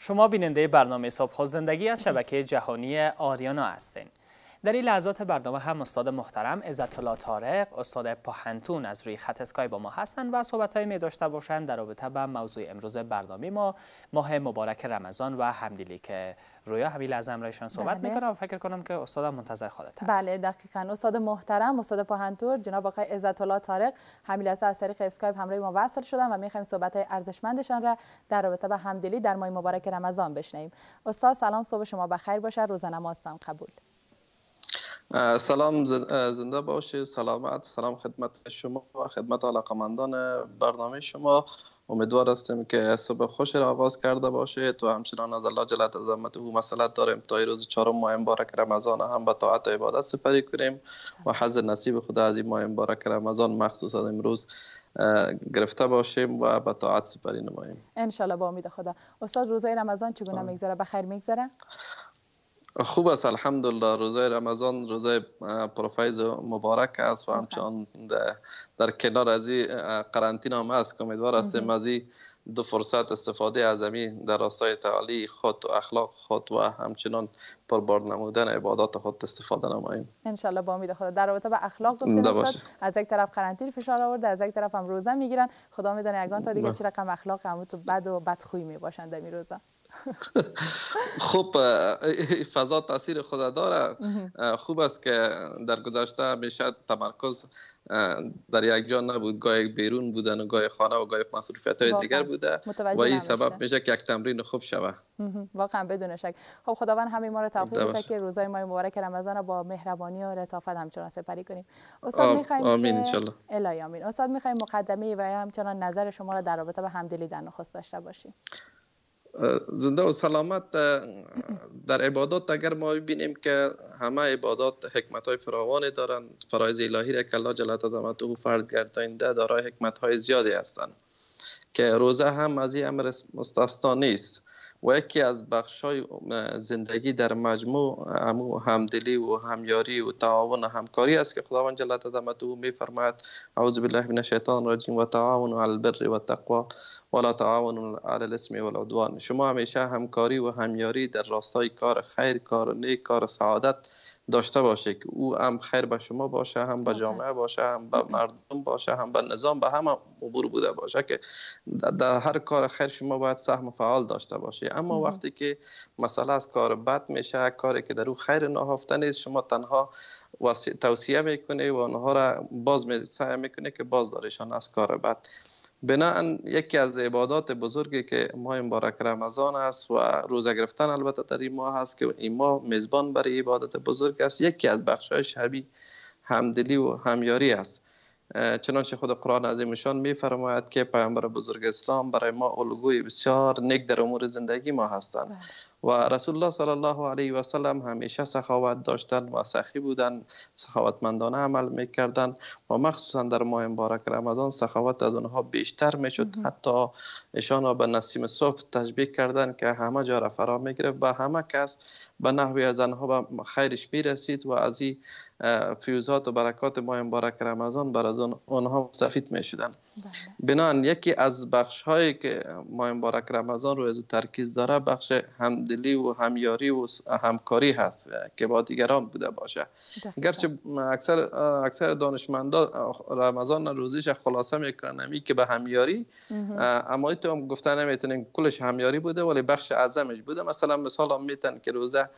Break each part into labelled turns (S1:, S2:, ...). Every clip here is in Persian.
S1: شما بیننده برنامه صبح زندگی از شبکه جهانی آریانا هستین در این لحظات برنامه هم استاد محترم عزت الله طارق استاد پاهنتون از روی خط اسکای با ما هستند و صحبت های می داشته باشند در رابطه با موضوع امروز برنامه ما ماه مبارک رمضان و همدیلی که رویا همین لحظه رایشان صحبت بله. میکنم و فکر کنم که استاد منتظر
S2: خودت هست بله دقیقا استاد محترم استاد پاهنتور جناب آقای عزت الله طارق همین لحظه از طریق اسکایپ همراه ما وصل شدن و میخوایم صحبت های ارزشمندشان را در رابطه با همدلی در ماه مبارک رمضان بشنویم استاد سلام صبح شما بخیر باشه روز نمازتان قبول
S3: سلام زنده باشید سلامت سلام خدمت شما و خدمت علاقمندان برنامه شما امیدوار هستیم که صبح خوش را آغاز کرده باشید و همچنان از الله جلت عظمت او مسئلت داریم تا روز چهارم ماه مبارک رمضان هم به طاعت و عبادت سپری کنیم و حضر نصیب خدا از این ماه مبارک رمضان مخصوصا امروز گرفته باشیم و به طاعت سپری نماییم
S2: انشالله با امید خدا استاد روزای رمضان چگونه میگذره بخیر میگذره
S3: خوب است الحمدلله روزای رمضان روزای پروفایز مبارک است و همچنان در کنار از این قرنطینه هم است امیدوار هستیم از دو فرصت استفاده از در راستای تعالی خود و اخلاق خود و همچنان پربار نمودن عبادات خود استفاده نماییم
S2: انشالله با امید خدا در رابطه با اخلاق از یک طرف قرنطینه فشار آورده از یک طرف هم روزه میگیرن خدا میدانه اگان تا دیگه چه بله. رقم اخلاق هم تو بد و بدخویی می باشند روزه
S3: خب فضا تاثیر خود داره خوب است که در گذشته همیشه تمرکز در یک جا نبود گاهی بیرون بودن و گاه خانه و گاهی مصروفیت های دیگر بوده و این سبب میشه که یک تمرین خوب شوه
S2: واقعا بدون شک خب خداوند همه ما رو توفیق بده که روزای ما مبارک رمضان رو با مهربانی و لطافت همچنان سپری کنیم استاد میخوایم آمین ان شاء الله استاد میخوایم مقدمه و همچنان نظر شما را در رابطه به همدلی در نخست داشته باشیم
S3: زنده و سلامت در عبادات اگر ما ببینیم که همه عبادات حکمت های فراوانی دارند فرایز الهی را که الله جل او فرد گردانده دارای حکمت های زیادی هستند که روزه هم از این امر مستثنا نیست و یکی از های زندگی در مجموع همو همدلی و همیاری و تعاون و همکاری است که خداوند جل عظمت او میفرماید اعوذ بالله من الشیطان الرجیم و تعاون علی البر و و ولا تعاون علی الاسم و العدوان شما همیشه همکاری و همیاری در راستای کار خیر کار نیک کار سعادت داشته باشه که او هم خیر به شما باشه هم به جامعه باشه هم به مردم باشه هم به نظام به همه عبور بوده باشه که در هر کار خیر شما باید سهم فعال داشته باشه اما وقتی که مسئله از کار بد میشه کاری که در او خیر نهفته نیست شما تنها توصیه میکنه و آنها را باز می میکنه که باز دارشان از کار بد بنا یکی از عبادات بزرگی که ماه مبارک رمضان است و روزه گرفتن البته در این ماه هست که این ماه میزبان برای عبادت بزرگ است یکی از بخشای شبی همدلی و همیاری است چنانچه خود قرآن عظیم می میفرماید که پیامبر بزرگ اسلام برای ما الگوی بسیار نیک در امور زندگی ما هستند بله. و رسول الله صلی الله علیه و سلم همیشه سخاوت داشتن و سخی بودن سخاوتمندانه عمل میکردن و مخصوصا در ماه مبارک رمضان سخاوت از آنها بیشتر میشد بله. حتی ایشان را به نسیم صبح تشبیه کردن که همه جا را فرا گرفت و همه کس به نحوی از آنها به خیرش میرسید و از فیوزات و برکات ماه مبارک رمضان بر از آنها مستفید می شدن بنان بله. یکی از بخش هایی که ماه مبارک رمضان رو از ترکیز داره بخش همدلی و همیاری و همکاری هست که با دیگران بوده باشه گرچه اکثر اکثر دانشمندان رمضان روزیش خلاصه میکنن که به همیاری اما تو هم گفتن کلش همیاری بوده ولی بخش اعظمش بوده مثلا مثال هم میتن که روزه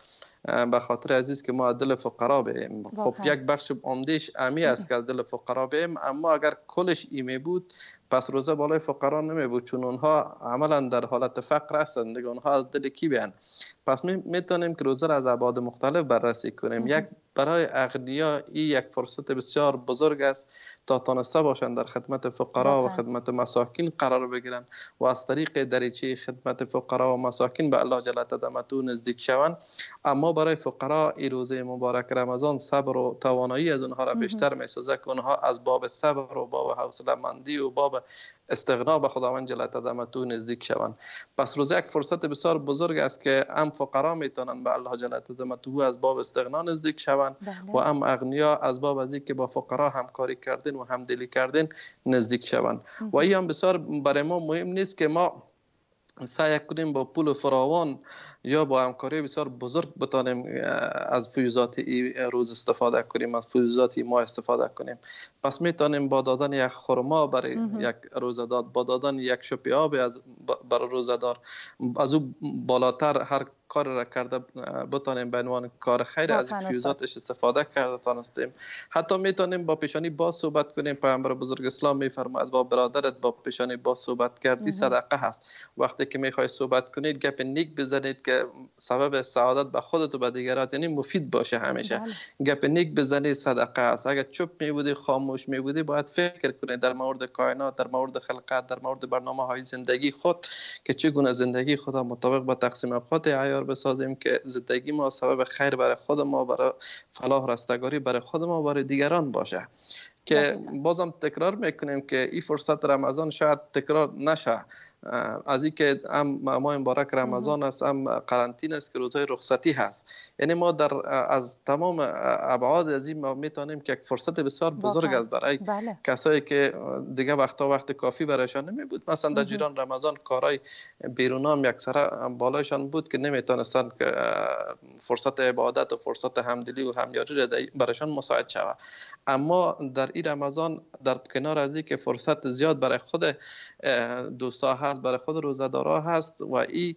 S3: به خاطر عزیز که ما دل فقرا بیم خب یک بخش عمدهش امی است که دل فقرا بیم اما اگر کلش ایمی بود پس روزه بالای فقرا نمی بود چون اونها عملا در حالت فقر هستند دیگه اونها از دل کی بیان پس می میتونیم که روزه را از عباد مختلف بررسی کنیم یک برای اغنیا این یک فرصت بسیار بزرگ است تا تانسته باشند در خدمت فقرا و بله. خدمت مساکین قرار بگیرند و از طریق دریچه خدمت فقرا و مساکین به الله جل تدمتو نزدیک شوند اما برای فقرا این روزه مبارک رمضان صبر و توانایی از اونها را بیشتر میسازه که اونها از باب صبر و باب حوصله مندی و باب استغنا به خداوند جل تدمتو نزدیک شوند پس روزه یک فرصت بسیار بزرگ است که هم فقرا میتونن به الله جل تدمتو از باب استغنا نزدیک شوند بله. و هم اغنیا از باب از که با فقرا همکاری کردین و همدلی کردین نزدیک شوند و این هم بسیار برای ما مهم نیست که ما سعی کنیم با پول فراوان یا با همکاری بسیار بزرگ بتانیم از فیوزات ای روز استفاده کنیم از فیوزات ما استفاده کنیم پس میتونیم با دادن یک خرما برای یک روزدار با دادن یک شپی آب از برای روزدار از او بالاتر هر کار را کرده بتانیم به عنوان کار خیر از فیوزاتش استفاده کرده تانستیم حتی میتونیم با پیشانی با صحبت کنیم پیامبر بزرگ اسلام میفرماید با برادرت با پیشانی با صحبت کردی صدقه هست وقتی که میخوای صحبت کنید گپ نیک بزنید که سبب سعادت به خودت و به دیگرات یعنی مفید باشه همیشه بله. گپ نیک بزنی صدقه است اگر چپ می بودی خاموش می بودی باید فکر کنی در مورد کائنات در مورد خلقت در مورد برنامه های زندگی خود که چگونه زندگی خود مطابق با تقسیم اوقات عیار بسازیم که زندگی ما سبب خیر برای خود ما برای فلاح رستگاری برای خود ما برای دیگران باشه که بازم تکرار میکنیم که این فرصت رمضان شاید تکرار نشه از اینکه هم ما مبارک رمضان است هم قرنطینه است که روزهای رخصتی هست یعنی ما در از تمام ابعاد از این میتونیم که یک فرصت بسیار بزرگ است برای بله. کسایی که دیگه وقتا وقت کافی برایشان نمی بود مثلا در جیران رمضان کارای هم یک سره بالایشان بود که نمیتونستن فرصت عبادت و فرصت همدلی و همیاری را برایشان مساعد شود اما در این رمضان در کنار از که فرصت زیاد برای خود دوستا هست برای خود روزدارا هست و این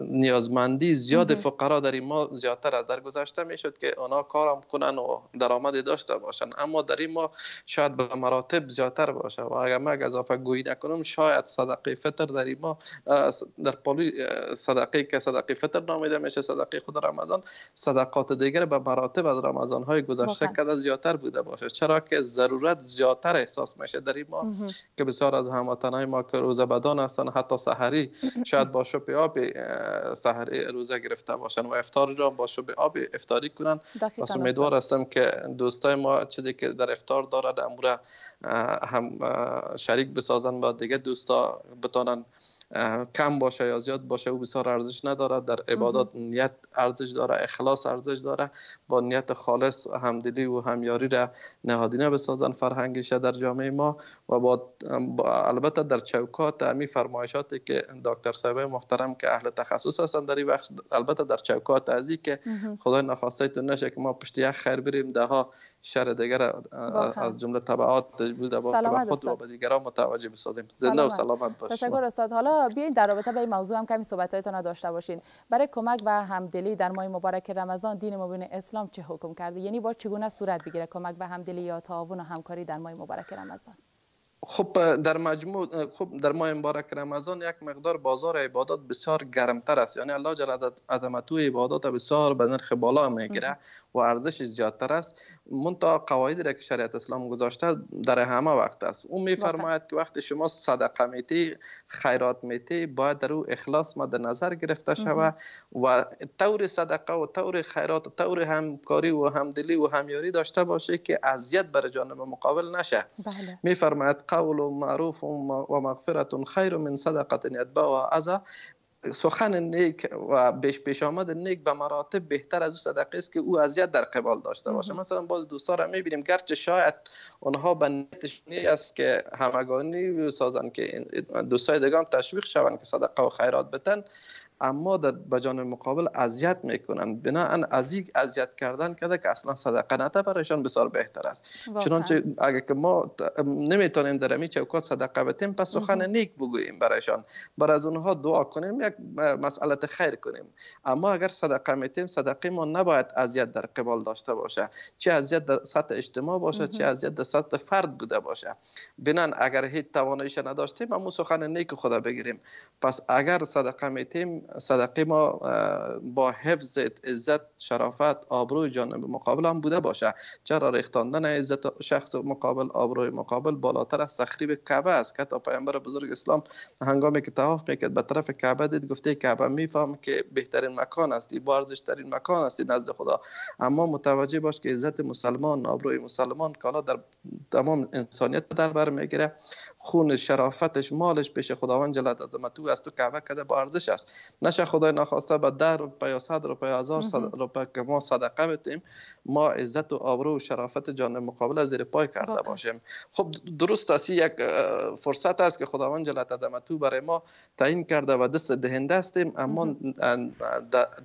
S3: نیازمندی زیاد فقرا در ما زیادتر از در گذشته میشد که آنها کارم کنن و درآمدی داشته باشن اما در این ما شاید به مراتب زیادتر باشه و اگر من اضافه گویی نکنم شاید صدقه فطر در این ما در پالوی صدقه که صدقه فطر نامیده میشه صدقه خود رمضان صدقات دیگر به مراتب از رمضان های گذشته کرده زیادتر بوده باشه چرا که ضرورت زیادتر احساس میشه در این ما که بسیار از هموطنهای ما که روزه بدان هستن حتی سحری شاید با شب آب سحری روزه گرفته باشن و افتار را با شب آب افتاری کنن بس امیدوار هستم که دوستای ما چیزی که در افتار دارد اموره هم شریک بسازن و دیگه دوستا بتانن کم باشه یا زیاد باشه او بسیار ارزش نداره در عبادات نیت ارزش داره اخلاص ارزش داره با نیت خالص همدلی و همیاری را نهادینه بسازن فرهنگیشه در جامعه ما و با البته در چوکات همی فرمایشاتی که دکتر صاحب محترم که اهل تخصص هستن در این وقت البته در چوکات از که خدای نخواسته نشه که ما پشت یک خیر بریم ده ها شر دیگر از جمله تبعات بود با خود و به دیگران متوجه بسازیم زنده و سلامت باشید تشکر
S2: استاد حالا بیایید بیاین در رابطه به این موضوع هم کمی صحبتهایتان را داشته باشین برای کمک و همدلی در ماه مبارک رمضان دین مبین اسلام چه حکم کرده یعنی با چگونه صورت بگیره کمک و همدلی یا تعاون و همکاری در ماه مبارک رمضان
S3: خب در مجموع خب در ماه مبارک رمضان یک مقدار بازار عبادات بسیار گرمتر است یعنی الله جل عظمتو عبادات بسیار به نرخ بالا میگیره و ارزش زیادتر است منتها قواعدی را که شریعت اسلام گذاشته در همه وقت است او میفرماید که وقتی شما صدقه میتی خیرات میتی باید در او اخلاص مد نظر گرفته شود و طور صدقه و طور خیرات و طور همکاری و همدلی و همیاری داشته باشه که اذیت بر جانب مقابل نشه بله. میفرماید قول معروف و مغفرت خیر من صدقت و اذا سخن نیک و بیش پیش آمد نیک به مراتب بهتر از او صدقه است که او اذیت در قبال داشته باشه مثلا باز دوستا را میبینیم گرچه شاید اونها به نیتش است که همگانی سازن که دوستای دیگه هم تشویق شوند که صدقه و خیرات بتن اما در بجان مقابل اذیت میکنند بنا از یک اذیت کردن کده که اصلا صدقه نتا برایشان بسیار بهتر است چنانچه اگر که ما نمیتونیم در امی چوکات صدقه بتیم پس سخن نیک بگوییم برایشان بر از اونها دعا کنیم یک مسئله خیر کنیم اما اگر صدقه میتیم صدقه ما نباید اذیت در قبال داشته باشه چه اذیت در سطح اجتماع باشه چه اذیت در سطح فرد بوده باشه بنا اگر هیچ تواناییش نداشتیم ما سخن نیک خدا بگیریم پس اگر صدقه میتیم صدقه ما با حفظ عزت شرافت آبروی جانب مقابل هم بوده باشه چرا ریختاندن عزت شخص مقابل آبروی مقابل بالاتر از تخریب کعبه است که تا پیامبر بزرگ اسلام هنگامی که طواف میکرد به طرف کعبه دید گفته کعبه میفهم که بهترین مکان هستی یعنی با ترین مکان هستی نزد خدا اما متوجه باش که عزت مسلمان آبروی مسلمان کالا در تمام انسانیت در بر میگیره خون شرافتش مالش پیش خداوند جل از تو کعبه کده با ارزش است نشه خدای نخواسته به ده روپه یا صد روپه یا هزار روپه که ما صدقه بتیم ما عزت و آبرو و شرافت جان مقابل زیر پای کرده باشیم خب درست است یک فرصت است که خداوند جل تو برای ما تعیین کرده و دست دهنده هستیم اما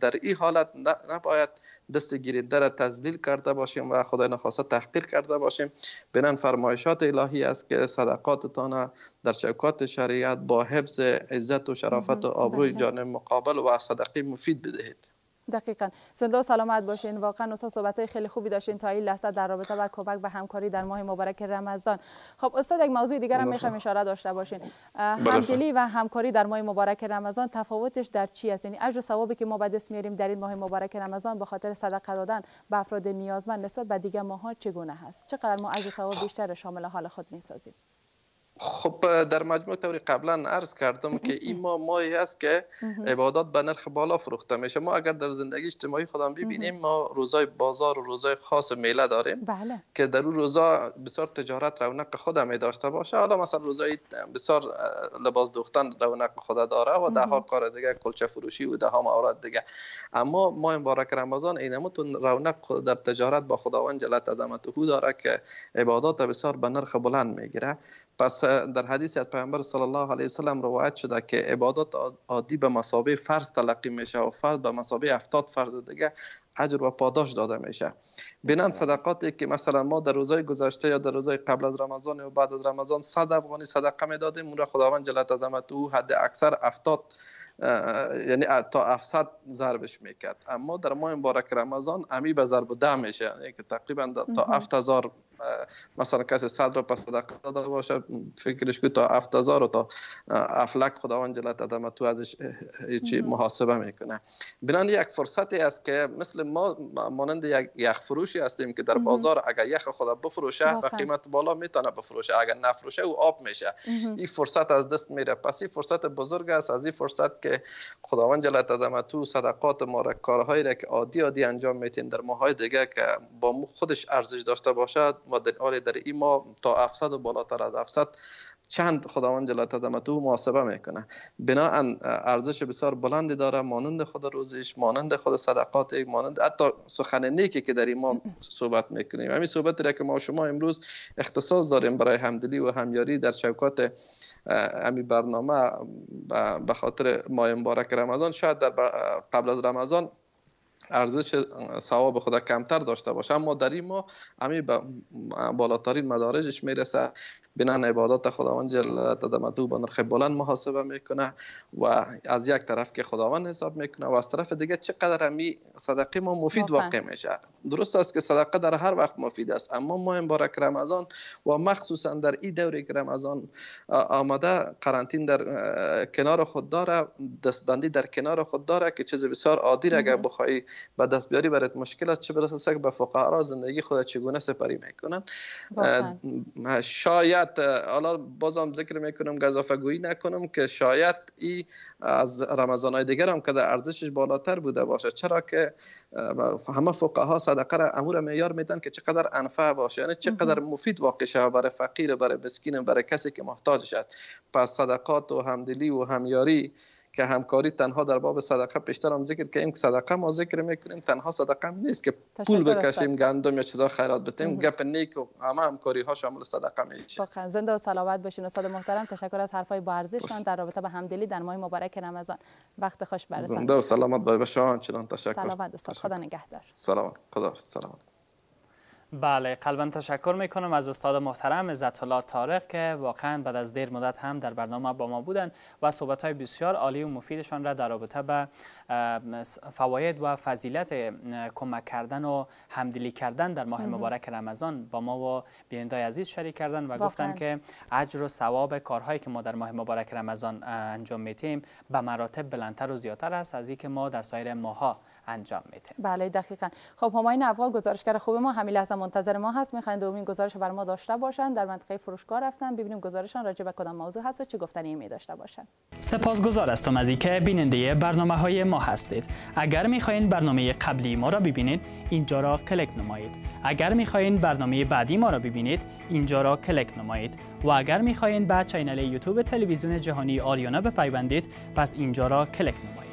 S3: در این حالت نباید دست گیرنده را تذلیل کرده باشیم و خدای نخواست تحقیر کرده باشیم بنان فرمایشات الهی است که صدقاتتان در چکات شریعت با حفظ عزت و شرافت و آبروی بله. جانب مقابل و صدقی مفید بدهید
S2: دقیقا زنده و سلامت باشین واقعا استاد صحبت های خیلی خوبی داشتین تا این لحظه در رابطه با کمک به همکاری در ماه مبارک رمضان خب استاد یک موضوع دیگر هم میخوام اشاره داشته باشین بله، همدلی و همکاری در ماه مبارک رمضان تفاوتش در چی است یعنی اجر و ثوابی که ما به دست میاریم در این ماه مبارک رمضان به خاطر صدقه دادن به افراد نیازمند نسبت به دیگر ها چگونه هست چقدر ما اجر بیشتر شامل حال خود میسازیم
S3: خب در مجموع طوری قبلا عرض کردم که این ما مایی است که عبادات به نرخ بالا فروخته میشه ما اگر در زندگی اجتماعی خودم ببینیم ما روزای بازار و روزای خاص میله داریم بله. که در اون روزا بسیار تجارت رونق خود می داشته باشه حالا مثلا روزای بسیار لباس دوختن رونق خود داره و ده ها کار دیگه کلچه فروشی و ده ها دیگه اما ما این بارک رمضان اینمتون رونق در تجارت با خداوند جل عدمت او داره که عبادات بسیار به نرخ بلند میگیره پس در حدیث از پیامبر صلی الله علیه و سلم روایت شده که عبادت عادی به مسابه فرض تلقی میشه و فرض به مسابه افتاد فرض دیگه اجر و پاداش داده میشه بینن صدقاتی که مثلا ما در روزای گذشته یا در روزای قبل از رمضان و بعد از رمضان صد افغانی صدقه میدادیم اون را خداوند جل عظمت او حد اکثر افتاد یعنی تا 700 ضربش میکرد اما در ماه مبارک رمضان امی به ضرب ده میشه یعنی که تقریبا تا 7000 مثلا کسی صد رو پس صدقه داده باشه فکرش که تا هفت هزار و تا افلک خداوند جلت عدم تو ازش چی محاسبه میکنه بنان یک فرصتی است که مثل ما مانند یک یخ فروشی هستیم که در بازار اگر یخ خدا بفروشه با قیمت بالا میتونه بفروشه اگر نفروشه او آب میشه این فرصت از دست میره پس این فرصت بزرگ است از این فرصت که خداوند جلت عدم تو صدقات ما را کارهایی را که عادی عادی انجام میتیم در ماهای دیگه که با خودش ارزش داشته باشد و در آره در این ما تا 700 و بالاتر از 700 چند خداوند جل تدمتو محاسبه میکنه بنا ارزش بسیار بلندی داره مانند خود روزش مانند خدا صدقات مانند حتی سخن نیکی که در ما صحبت میکنیم همین صحبت را که ما شما امروز اختصاص داریم برای همدلی و همیاری در چوکات امی برنامه به خاطر ماه مبارک رمضان شاید در قبل از رمضان ارزش ثواب خدا کمتر داشته باشه اما در این ما همین بالاترین مدارجش میرسه بنان عبادات خداوند جل تدمتو به نرخ بلند محاسبه میکنه و از یک طرف که خداوند حساب میکنه و از طرف دیگه چقدر می صدقه ما مفید واقع میشه درست است که صدقه در هر وقت مفید است اما ما این بارک رمضان و مخصوصا در این دوره که رمضان آمده قرنطین در کنار خود داره دستبندی در کنار خود داره که چیز بسیار عادی را اگر بخوای به دست بیاری برات مشکل است چه برسه به فقرا زندگی خود چگونه سپری میکنن شاید شاید حالا بازم ذکر میکنم گذافه گویی نکنم که شاید ای از رمضان های دیگر هم که در ارزشش بالاتر بوده باشه چرا که همه فقها صدقه را امور معیار میدن که چقدر انفع باشه یعنی چقدر مفید واقع شه برای فقیر و برای بسکین و برای کسی که محتاجش است پس صدقات و همدلی و همیاری که همکاری تنها در باب صدقه پیشتر هم ذکر که که صدقه ما ذکر میکنیم تنها صدقه نیست که پول بکشیم گندم یا چیزا خیرات بدیم گپ نیک و همه همکاری ها شامل صدقه میشه
S2: واقعا زنده و سلامت باشین استاد محترم تشکر از حرفای با ارزشتان در رابطه با همدلی در ماه مبارک رمضان وقت خوش براتون زنده و
S3: سلامت باشین چنان تشکر سلامت
S2: استاد خدا نگهدار
S3: سلام خدا سلامت
S1: بله قلبا تشکر میکنم از استاد محترم عزت الله طارق که واقعا بعد از دیر مدت هم در برنامه با ما بودن و صحبت های بسیار عالی و مفیدشان را در رابطه به فواید و فضیلت کمک کردن و همدلی کردن در ماه مبارک رمضان با ما و بینندای عزیز شریک کردن و گفتن که اجر و ثواب کارهایی که ما در ماه مبارک رمضان انجام میتیم به مراتب بلندتر و زیادتر است از اینکه ما در سایر ماها انجام میده
S2: بله دقیقا خب هماین افغان گزارشگر خوب ما همین لحظه منتظر ما هست میخواین دومین گزارش بر ما داشته باشن در منطقه فروشگاه رفتن ببینیم گزارشان راجع به کدام موضوع هست و چه گفتنی می داشته باشن
S1: سپاسگزار هستم از اینکه بیننده برنامه های ما هستید اگر میخواین برنامه قبلی ما را ببینید اینجا را کلک نمایید اگر میخواین برنامه بعدی ما را ببینید اینجا را کلیک نمایید و اگر میخواین به چینل یوتیوب تلویزیون جهانی آریانا بپیوندید پس اینجا را کلیک نمایید